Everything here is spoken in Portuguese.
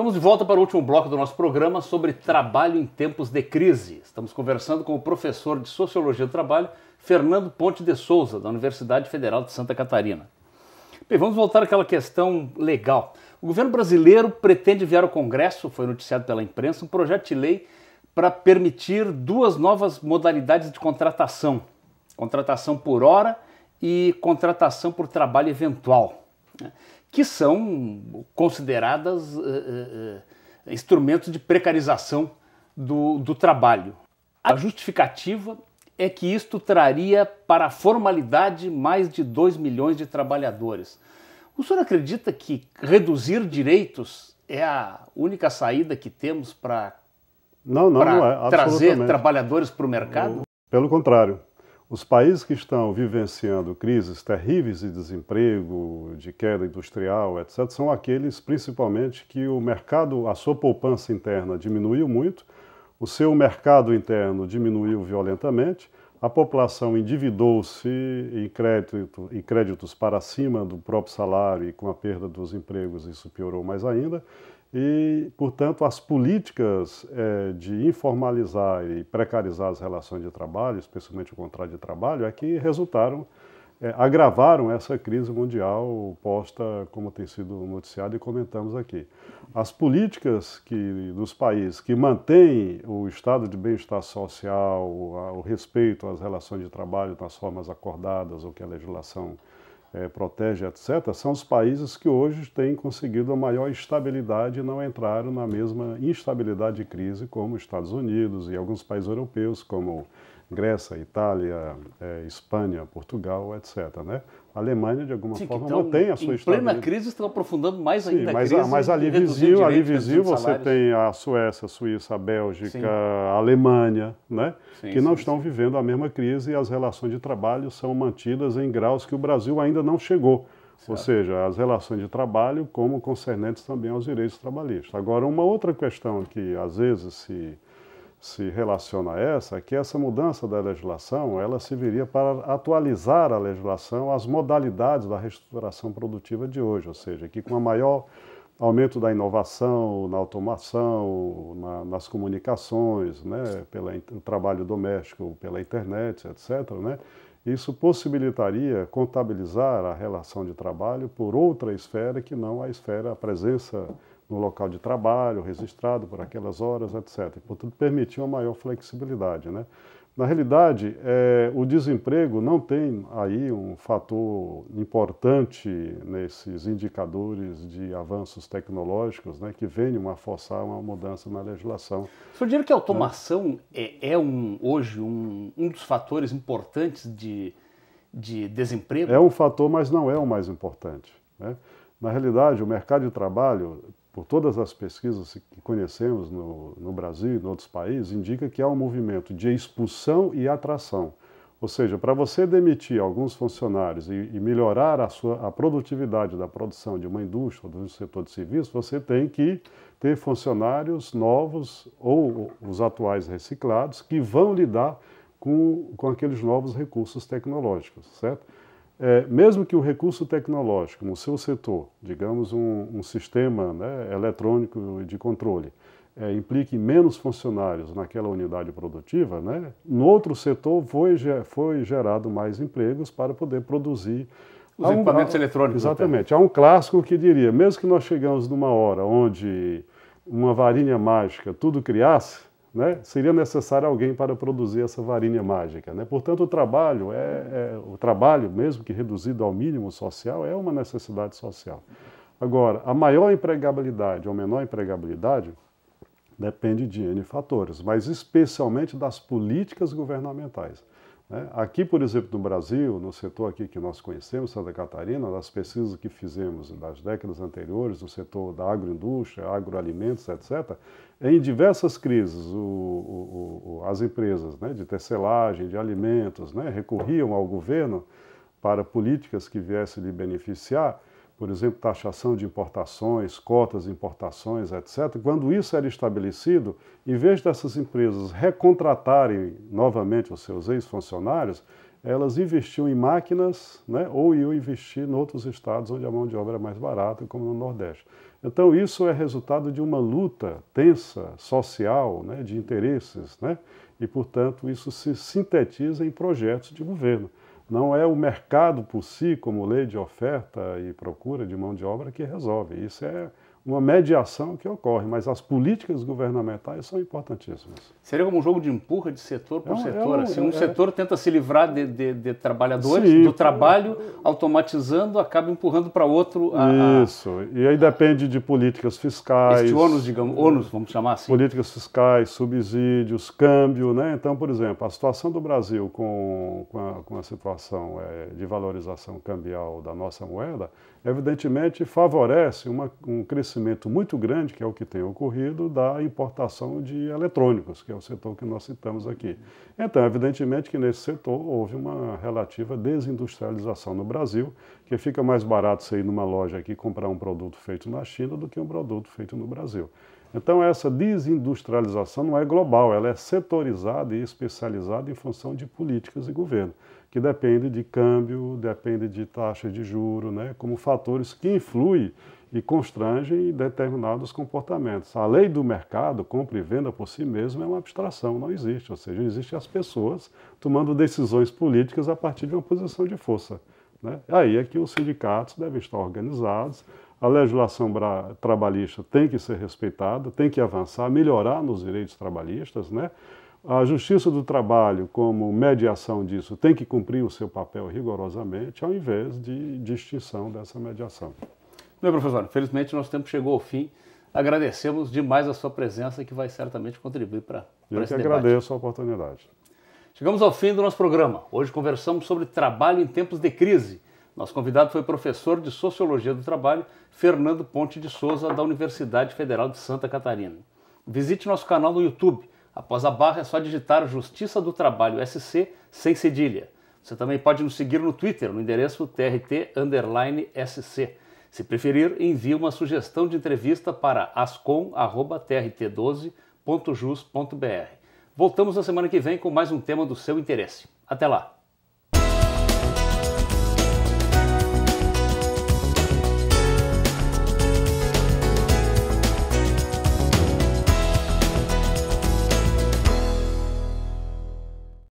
Estamos de volta para o último bloco do nosso programa sobre trabalho em tempos de crise. Estamos conversando com o professor de Sociologia do Trabalho, Fernando Ponte de Souza, da Universidade Federal de Santa Catarina. Bem, vamos voltar àquela questão legal. O governo brasileiro pretende enviar ao Congresso, foi noticiado pela imprensa, um projeto de lei para permitir duas novas modalidades de contratação: contratação por hora e contratação por trabalho eventual. Né? que são consideradas uh, uh, instrumentos de precarização do, do trabalho. A justificativa é que isto traria para a formalidade mais de 2 milhões de trabalhadores. O senhor acredita que reduzir direitos é a única saída que temos para não, não, não é, trazer trabalhadores para o mercado? Pelo contrário, os países que estão vivenciando crises terríveis de desemprego, de queda industrial, etc., são aqueles principalmente que o mercado, a sua poupança interna diminuiu muito, o seu mercado interno diminuiu violentamente, a população endividou-se em, crédito, em créditos para cima do próprio salário e com a perda dos empregos isso piorou mais ainda, e, portanto, as políticas é, de informalizar e precarizar as relações de trabalho, especialmente o contrato de trabalho, é que resultaram, é, agravaram essa crise mundial posta, como tem sido noticiado e comentamos aqui. As políticas que, dos países que mantêm o estado de bem-estar social, o, o respeito às relações de trabalho nas formas acordadas ou que a legislação é, protege, etc., são os países que hoje têm conseguido a maior estabilidade e não entraram na mesma instabilidade e crise como Estados Unidos e alguns países europeus, como Grécia, Itália, é, Espanha, Portugal, etc. Né? a Alemanha, de alguma Sim, forma, então, mantém a sua história. Em plena crise, estão aprofundando mais ainda Sim, a mas, crise. Mas ali vizinho, ali vizinho você tem a Suécia, a Suíça, a Bélgica, Sim. a Alemanha, né? que não estão vivendo a mesma crise e as relações de trabalho são mantidas em graus que o Brasil ainda não chegou. Certo. Ou seja, as relações de trabalho como concernentes também aos direitos trabalhistas. Agora, uma outra questão que às vezes se se relaciona a essa é que essa mudança da legislação ela serviria para atualizar a legislação às modalidades da reestruturação produtiva de hoje, ou seja, que com a maior aumento da inovação, na automação, na, nas comunicações, né, pelo trabalho doméstico, pela internet, etc., né, isso possibilitaria contabilizar a relação de trabalho por outra esfera que não a esfera, a presença no local de trabalho, registrado por aquelas horas, etc. Portanto, permitiu uma maior flexibilidade. Né? Na realidade, é, o desemprego não tem aí um fator importante nesses indicadores de avanços tecnológicos né, que venham a forçar uma mudança na legislação. O senhor diria que a automação né? é, é, um, hoje um, um dos fatores importantes de, de desemprego? É um fator, mas não é o mais importante. Né? Na realidade, o mercado de trabalho por todas as pesquisas que conhecemos no, no Brasil e em outros países, indica que há um movimento de expulsão e atração. Ou seja, para você demitir alguns funcionários e, e, melhorar a, sua, a produtividade da produção de uma indústria ou do setor de serviço, você tem que ter funcionários novos ou os atuais reciclados que vão lidar com, com aqueles novos recursos tecnológicos, certo? é, mesmo que o recurso tecnológico no seu setor, digamos um, um sistema né, eletrônico de controle, é, implique menos funcionários naquela unidade produtiva, né, no outro setor foi, foi gerado mais empregos para poder produzir os equipamentos há, eletrônicos. Né? Exatamente. Há um clássico que diria, mesmo que nós chegamos numa hora onde uma varinha mágica tudo criasse, né, seria necessário alguém para produzir essa varinha mágica. Né? Portanto, o trabalho, é, é, o trabalho, mesmo que reduzido ao mínimo social, é uma necessidade social. Agora, a maior empregabilidade ou menor empregabilidade depende de N fatores, mas especialmente das políticas governamentais. Né? Aqui, por exemplo, no Brasil, no setor aqui que nós conhecemos, Santa Catarina, nas pesquisas que fizemos nas décadas anteriores, no setor da agroindústria, agroalimentos, etc., em diversas crises, o, o, o, as empresas né, de tecelagem, de alimentos, né, recorriam ao governo para políticas que viessem lhe beneficiar por exemplo, taxação de importações, cotas de importações, etc., quando isso era estabelecido, em vez dessas empresas recontratarem novamente os seus ex-funcionários, elas investiam em máquinas né, ou iam investir em outros estados onde a mão de obra é mais barata, como no Nordeste. Então, isso é resultado de uma luta tensa, social, né, de interesses, né, e, portanto, isso se sintetiza em projetos de governo. Não é o mercado por si, como lei de oferta e procura de mão de obra, que resolve. Isso é uma mediação que ocorre, mas as políticas governamentais são importantíssimas. Seria como um jogo de empurra de setor por é, é setor. É um, assim, um é, setor tenta se livrar de, de, de trabalhadores, sim, do trabalho, automatizando, acaba empurrando para outro. A, isso, e aí depende de políticas fiscais. Este ônus, digamos, ônus, vamos chamar assim. Políticas fiscais, subsídios, câmbio. Né? Então, por exemplo, a situação do Brasil com, com, a, com a situação é, de valorização cambial da nossa moeda, evidentemente favorece uma, um crescimento crescimento muito grande, que é o que tem ocorrido, da importação de eletrônicos, que é o setor que nós citamos aqui. Então, evidentemente que nesse setor houve uma relativa desindustrialização no Brasil, que fica mais barato você ir numa loja aqui comprar um produto feito na China do que um produto feito no Brasil. Então, essa desindustrialização não é global, ela é setorizada e especializada em função de políticas e governo que depende de câmbio, depende de taxa de juro, né, como fatores que influem e constrangem determinados comportamentos. A lei do mercado, compra e venda por si mesma, é uma abstração, não existe. Ou seja, existem as pessoas tomando decisões políticas a partir de uma posição de força. Né? Aí é que os sindicatos devem estar organizados, a legislação trabalhista tem que ser respeitada, tem que avançar, melhorar nos direitos trabalhistas, né? A Justiça do Trabalho, como mediação disso, tem que cumprir o seu papel rigorosamente, ao invés de distinção dessa mediação. Meu é, professor, felizmente nosso tempo chegou ao fim. Agradecemos demais a sua presença, que vai certamente contribuir para Eu que agradeço a oportunidade. Chegamos ao fim do nosso programa. Hoje conversamos sobre trabalho em tempos de crise. Nosso convidado foi professor de Sociologia do Trabalho, Fernando Ponte de Souza, da Universidade Federal de Santa Catarina. Visite nosso canal no YouTube Após a barra é só digitar Justiça do Trabalho SC sem cedilha. Você também pode nos seguir no Twitter, no endereço trt_sc. Se preferir, envie uma sugestão de entrevista para ascom.trt12.jus.br. Voltamos na semana que vem com mais um tema do seu interesse. Até lá!